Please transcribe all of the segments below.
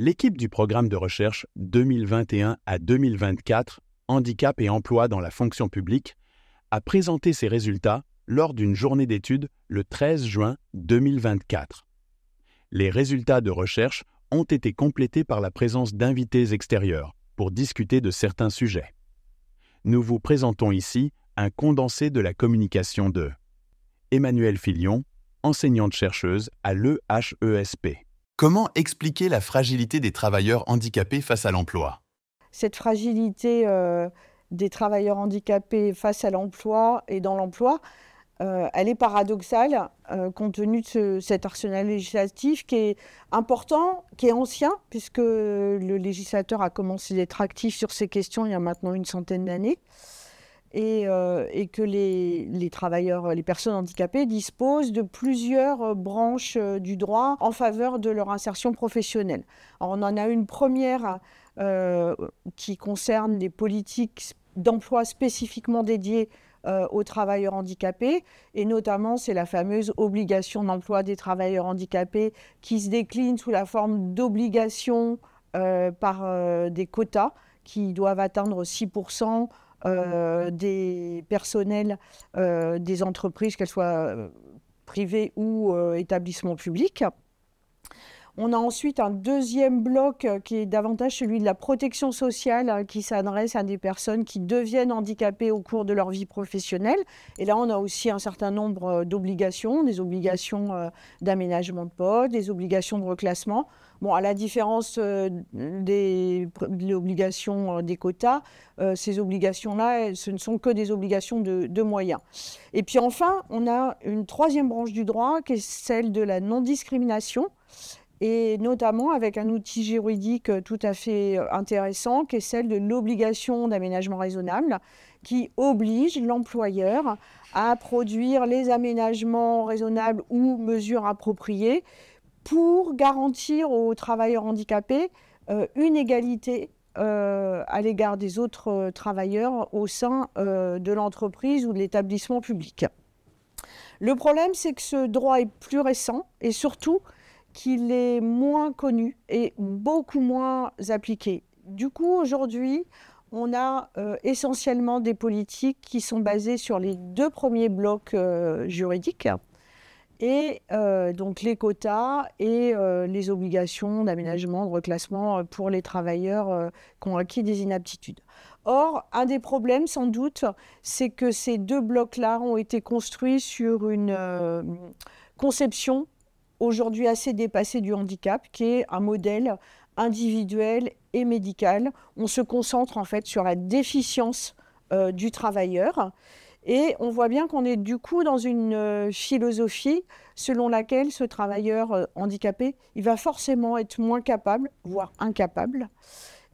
L'équipe du programme de recherche 2021 à 2024 Handicap et emploi dans la fonction publique a présenté ses résultats lors d'une journée d'études le 13 juin 2024. Les résultats de recherche ont été complétés par la présence d'invités extérieurs pour discuter de certains sujets. Nous vous présentons ici un condensé de la communication de Emmanuelle Filion, enseignante chercheuse à l'EHESP. Comment expliquer la fragilité des travailleurs handicapés face à l'emploi Cette fragilité euh, des travailleurs handicapés face à l'emploi et dans l'emploi, euh, elle est paradoxale euh, compte tenu de cet arsenal législatif qui est important, qui est ancien, puisque le législateur a commencé d'être actif sur ces questions il y a maintenant une centaine d'années. Euh, et, que les, travailleurs, les personnes handicapées disposent de plusieurs euh, branches euh, du droit en faveur de leur insertion professionnelle. on en a une première qui concerne des politiques d'emploi spécifiquement dédiées aux travailleurs handicapés, et notamment c'est la fameuse obligation d'emploi des travailleurs handicapés qui se décline sous la forme d'obligations par des quotas qui doivent atteindre 6% euh, des personnels euh, des entreprises, qu'elles soient euh, privées ou établissements publics. On a ensuite un deuxième bloc euh, qui est davantage celui de la protection sociale hein, qui s'adresse à des personnes qui deviennent handicapées au cours de leur vie professionnelle. Et là, on a aussi un certain nombre euh, d'obligations, des obligations euh, d'aménagement de poste, des obligations de reclassement. Bon, à la différence des, obligations des quotas, ces obligations-là, ce ne sont que des obligations de, moyens. Et puis enfin, on a une troisième branche du droit qui est celle de la non-discrimination et notamment avec un outil juridique tout à fait euh, intéressant qui est celle de l'obligation d'aménagement raisonnable qui oblige l'employeur à produire les aménagements raisonnables ou mesures appropriées pour garantir aux travailleurs handicapés euh, une égalité euh, à l'égard des autres travailleurs au sein de l'entreprise ou de l'établissement public. Le problème, c'est que ce droit est plus récent et surtout, qu'il est moins connu et beaucoup moins appliqué. Du coup, aujourd'hui, on a euh, essentiellement des politiques qui sont basées sur les deux premiers blocs euh, juridiques, et euh, donc les quotas et les obligations d'aménagement, de reclassement pour les travailleurs qui ont acquis des inaptitudes. Or, un des problèmes, sans doute, c'est que ces deux blocs-là ont été construits sur une conception aujourd'hui assez dépassé du handicap, qui est un modèle individuel et médical. On se concentre en fait sur la déficience euh, du travailleur. Et on voit bien qu'on est du coup dans une euh, philosophie selon laquelle ce travailleur euh, handicapé, il va forcément être moins capable, voire incapable.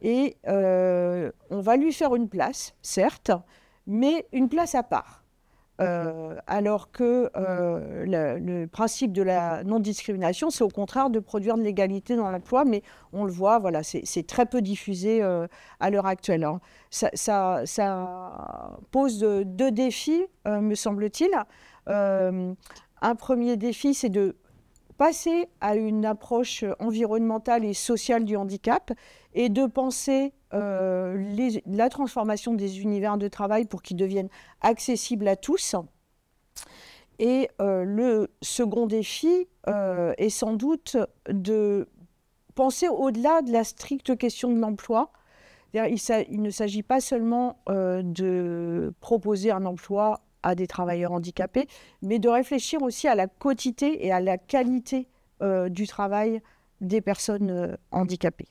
Et on va lui faire une place, certes, mais une place à part. Mmh euh, alors que euh, le, principe de la non-discrimination, c'est au contraire de produire de l'égalité dans l'emploi, mais on le voit, voilà, c'est très peu diffusé euh, à l'heure actuelle. Hein. ça, pose deux défis, me semble-t-il. un premier défi, c'est de passer à une approche environnementale et sociale du handicap et de penser euh, la transformation des univers de travail pour qu'ils deviennent accessibles à tous. Et euh, le second défi euh, est sans doute de penser au-delà de la stricte question de l'emploi. il, ne s'agit pas seulement de proposer un emploi à des travailleurs handicapés, mais de réfléchir aussi à la quantité et à la qualité euh, du travail des personnes euh, handicapées.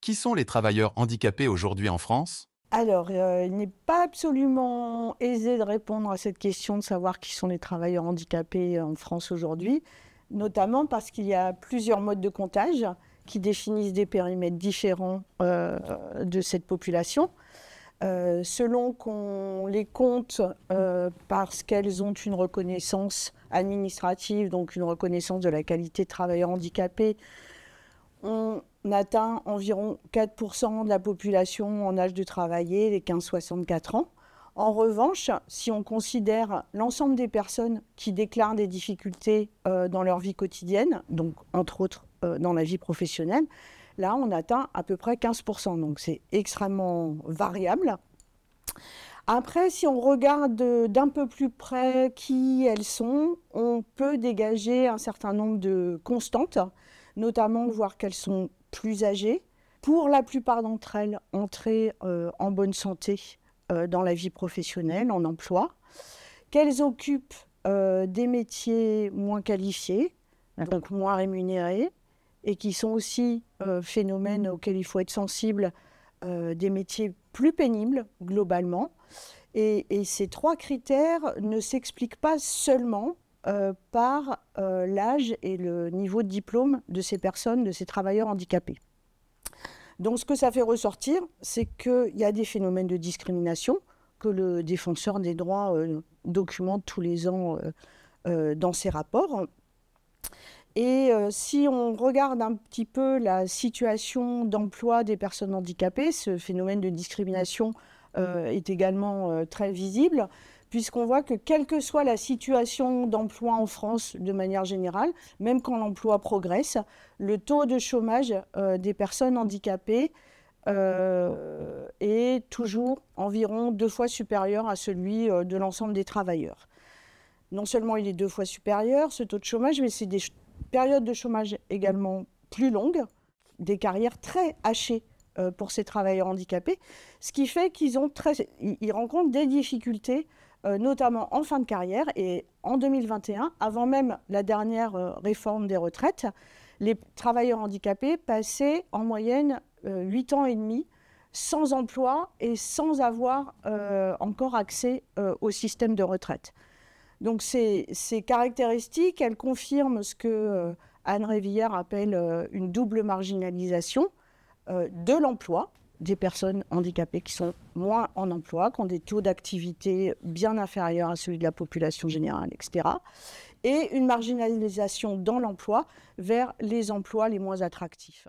Qui sont les travailleurs handicapés aujourd'hui en France alors, euh, il n'est pas absolument aisé de répondre à cette question de savoir qui sont les travailleurs handicapés en France aujourd'hui, notamment parce qu'il y a plusieurs modes de comptage qui définissent des périmètres différents de cette population. Euh, selon qu'on les compte euh, parce qu'elles ont une reconnaissance administrative, donc une reconnaissance de la qualité de travailleur handicapé, on atteint environ 4% de la population en âge de travailler, les 15-64 ans. En revanche, si on considère l'ensemble des personnes qui déclarent des difficultés euh, dans leur vie quotidienne, donc entre autres dans la vie professionnelle, Là, on atteint à peu près 15%, donc c'est extrêmement variable. Après, si on regarde d'un peu plus près qui elles sont, on peut dégager un certain nombre de constantes, notamment voir qu'elles sont plus âgées, pour la plupart d'entre elles entrées euh, en bonne santé euh, dans la vie professionnelle, en emploi, qu'elles occupent euh, des métiers moins qualifiés, donc moins rémunérés, et qui sont aussi euh, phénomènes mmh. auxquels il faut être sensible, euh, des métiers plus pénibles globalement. Et, ces trois critères ne s'expliquent pas seulement euh, par l'âge et le niveau de diplôme de ces personnes, de ces travailleurs handicapés. Donc ce que ça fait ressortir, c'est qu'il y a des phénomènes de discrimination que le défenseur des droits documente tous les ans dans ses rapports. Et euh, si on regarde un petit peu la situation d'emploi des personnes handicapées, ce phénomène de discrimination euh, est également euh, très visible, puisqu'on voit que quelle que soit la situation d'emploi en France de manière générale, même quand l'emploi progresse, le taux de chômage des personnes handicapées est toujours environ deux fois supérieur à celui de l'ensemble des travailleurs non seulement il est deux fois supérieur, ce taux de chômage, mais c'est des période de chômage également plus longue, des carrières très hachées euh, pour ces travailleurs handicapés, ce qui fait qu'ils ont ils rencontrent des difficultés, euh, notamment en fin de carrière. Et en 2021, avant même la dernière euh, réforme des retraites, les travailleurs handicapés passaient en moyenne 8 ans et demi sans emploi et sans avoir encore accès au système de retraite. Donc ces, caractéristiques, elles confirment ce que euh, Anne Révillère appelle euh, une double marginalisation euh, de l'emploi des personnes handicapées qui sont moins en emploi, qui ont des taux d'activité bien inférieurs à celui de la population générale, etc. Et une marginalisation dans l'emploi vers les emplois les moins attractifs.